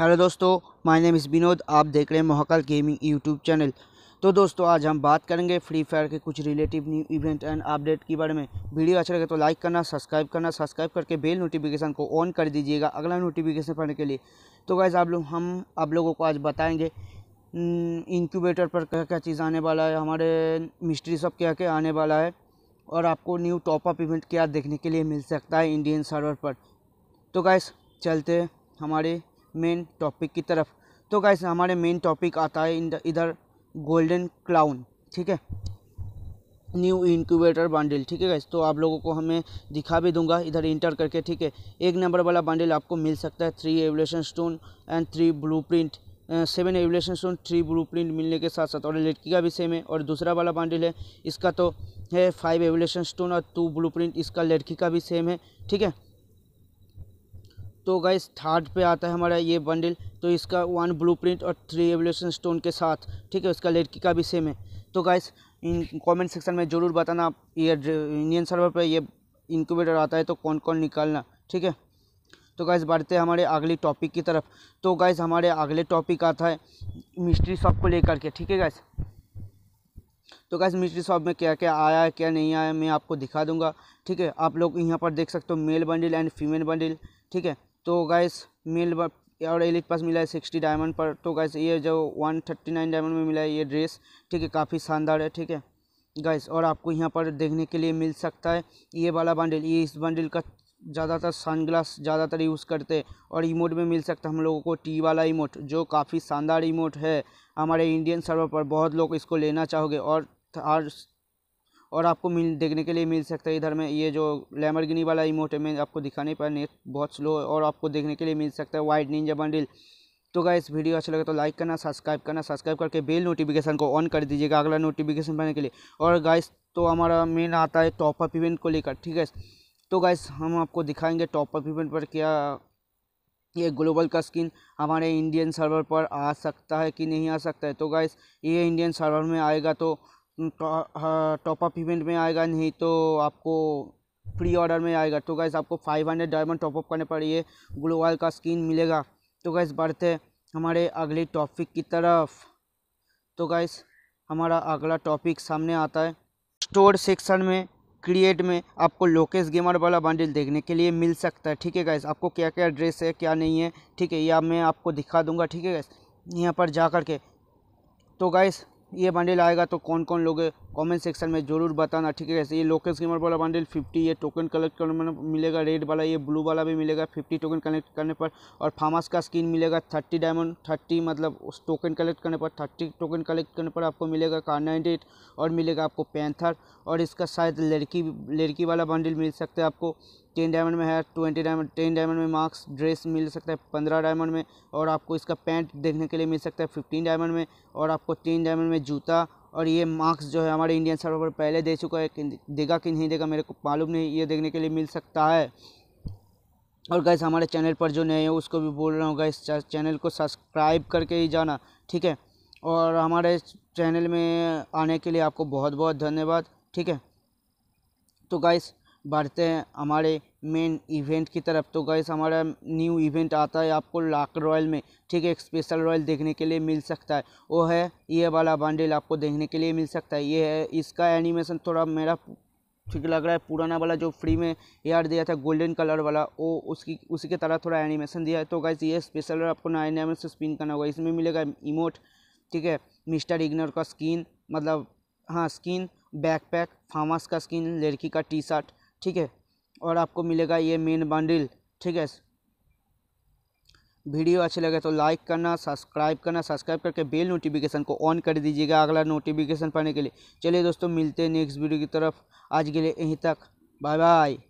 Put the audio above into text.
hello दोस्तों my name is Vinod आप देख रहे हैं मोहकल गेमिंग यूट्यूब चैनल तो दोस्तों आज हम बात करेंगे फ्री फायर के कुछ relative new event and update के बारे में वीडियो अच्छा लगे तो लाइक करना सब्सक्राइब करना सब्सक्राइब करके बेल नोटिफिकेशन को ऑन कर दीजिएगा अगला नोटिफिकेशन पाने के लिए तो गैज़ आप लोग हम आप लोगों को आज बताएँगे इंक्यूबेटर हम्म, पर क्या क्या चीज़ आने वाला है हमारे मिस्ट्री सब क्या क्या आने वाला है और आपको न्यू टॉपअप इवेंट क्या देखने के लिए मिल सकता है इंडियन सर्वर पर तो गैस चलते हमारे मेन टॉपिक की तरफ तो गाइस हमारे मेन टॉपिक आता है इधर गोल्डन क्लाउन ठीक है न्यू इंक्यूबेटर बंडल ठीक है गाइस तो आप लोगों को हमें दिखा भी दूंगा इधर इंटर करके ठीक है एक नंबर वाला बंडल आपको मिल सकता है three evolution stone and three print seven evolution stone three print मिलने के साथ साथ और लड़की का भी सेम है और दूसरा वाला बंडल है इसका तो है फाइव एवलेशन स्टोन और टू प्रिंट इसका लड़की का भी सेम है ठीक है तो गाइस थर्ड पे आता है हमारा ये बंडल तो इसका वन ब्लूप्रिंट और थ्री एवोल्यूशन स्टोन के साथ ठीक है उसका लड़की का भी सेम है तो गाइस इन कमेंट सेक्शन में ज़रूर बताना आप ये इंडियन सर्वर पर ये इंक्यूबेटर आता है तो कौन कौन निकालना ठीक है तो गाइस बढ़ते हैं हमारे अगले टॉपिक की तरफ तो गाइस हमारे अगले टॉपिक आता है मिस्ट्री शॉप को लेकर के ठीक है गाइस तो गैस मिस्ट्री शॉप में क्या क्या आया है क्या नहीं आया मैं आपको दिखा दूंगा ठीक है आप लोग यहाँ पर देख सकते हो male bundle and female bundle ठीक है तो गैस मेल और एलिट पास मिला है सिक्सटी डायमंड पर तो गैस ये जो वन थर्टी नाइन डायमंड में मिला है ये ड्रेस ठीक है काफ़ी शानदार है ठीक है गैस और आपको यहाँ पर देखने के लिए मिल सकता है ये वाला बंडल ये इस बंडल का ज़्यादातर सनग्लास ज़्यादातर यूज़ करते हैं और इमोट में मिल सकता है हम लोगों को टी वाला इमोट जो काफ़ी शानदार इमोट है हमारे इंडियन सर्वर पर बहुत लोग इसको लेना चाहोगे और और आपको मिल देखने के लिए मिल सकता है इधर में ये जो गिनी वाला इमोट है मैं आपको दिखाने पर नेट बहुत स्लो है और आपको देखने के लिए मिल सकता है वाइड निंजा बंडल तो गाइस वीडियो अच्छा लगे तो लाइक करना सब्सक्राइब करना सब्सक्राइब करके बेल नोटिफिकेशन को ऑन कर दीजिएगा अगला नोटिफिकेशन पाने के लिए और गाइस तो हमारा मेन आता है टॉप अप इवेंट को लेकर ठीक है तो गाइस हम आपको दिखाएंगे टॉप अप इवेंट पर क्या ये ग्लोबल का स्किन हमारे इंडियन सर्वर पर आ सकता है कि नहीं आ सकता है तो गाइस ये इंडियन सर्वर में आएगा तो टॉपअप इवेंट हाँ, में आएगा नहीं तो आपको फ्री ऑर्डर में आएगा तो गैस आपको फाइव हंड्रेड डायमंड टॉपअप करने पड़िए ग्लोवाल का स्किन मिलेगा तो गैस बढ़ते हमारे अगले टॉपिक की तरफ तो गैस हमारा अगला टॉपिक सामने आता है स्टोर सेक्शन में क्रिएट में आपको लोकेश गेमर वाला बंडल देखने के लिए मिल सकता है ठीक है गैस आपको क्या क्या ड्रेस है क्या नहीं है ठीक है या मैं आपको दिखा दूंगा ठीक है गैस यहाँ पर जा कर के तो गैस ये बंडल आएगा तो कौन कौन लोग कमेंट सेक्शन में ज़रूर बताना ठीक है ये लोकल स्कीमर वाला बंडल 50 ये टोकन कलेक्ट करने में मिलेगा रेड वाला ये ब्लू वाला भी मिलेगा 50 टोकन कलेक्ट करने पर और फार्मास का स्किन मिलेगा 30 डायमंड 30 मतलब उस टोकन कलेक्ट करने पर 30 टोकन कलेक्ट करने पर आपको मिलेगा कार नाइनटी और मिलेगा आपको पैंथर और इसका शायद लड़की लड़की वाला बंडल मिल सकता है आपको टेन डायमंड में है ट्वेंटी डायमंड टेन डायमंड में मार्क्स ड्रेस मिल सकता है पंद्रह डायमंड में और आपको इसका पैंट देखने के लिए मिल सकता है फिफ्टीन डायमंड में और आपको टेन डायमंड में जूता और ये मार्क्स जो है हमारे इंडियन सर्वर पर पहले दे चुका है देगा कि नहीं देगा मेरे को मालूम नहीं ये देखने के लिए मिल सकता है और गैस हमारे चैनल पर जो नए हैं उसको भी बोल रहा हूँ गैस चैनल को सब्सक्राइब करके ही जाना ठीक है और हमारे चैनल में आने के लिए आपको बहुत बहुत धन्यवाद ठीक है तो गाइस बढ़ते हैं हमारे मेन इवेंट की तरफ तो गैस हमारा न्यू इवेंट आता है आपको लाक रॉयल में ठीक है एक स्पेशल रॉयल देखने के लिए मिल सकता है वो है ये वाला बंडल आपको देखने के लिए मिल सकता है ये है इसका एनिमेशन थोड़ा मेरा ठीक लग रहा है पुराना वाला जो फ्री में यार दिया था गोल्डन कलर वाला वो उसकी उसी के तरह थोड़ा एनिमेशन दिया है तो गैस ये स्पेशल आपको नए नया से स्पिन करना होगा इसमें मिलेगा इमोट ठीक है मिस्टर इग्नोर का स्किन मतलब हाँ स्किन बैकपैक फार्मास का स्किन लड़की का टी शर्ट ठीक है और आपको मिलेगा ये मेन बंडल ठीक है वीडियो अच्छे लगे तो लाइक करना सब्सक्राइब करना सब्सक्राइब करके बेल नोटिफिकेशन को ऑन कर दीजिएगा अगला नोटिफिकेशन पाने के लिए चलिए दोस्तों मिलते हैं नेक्स्ट वीडियो की तरफ आज के लिए यहीं तक बाय बाय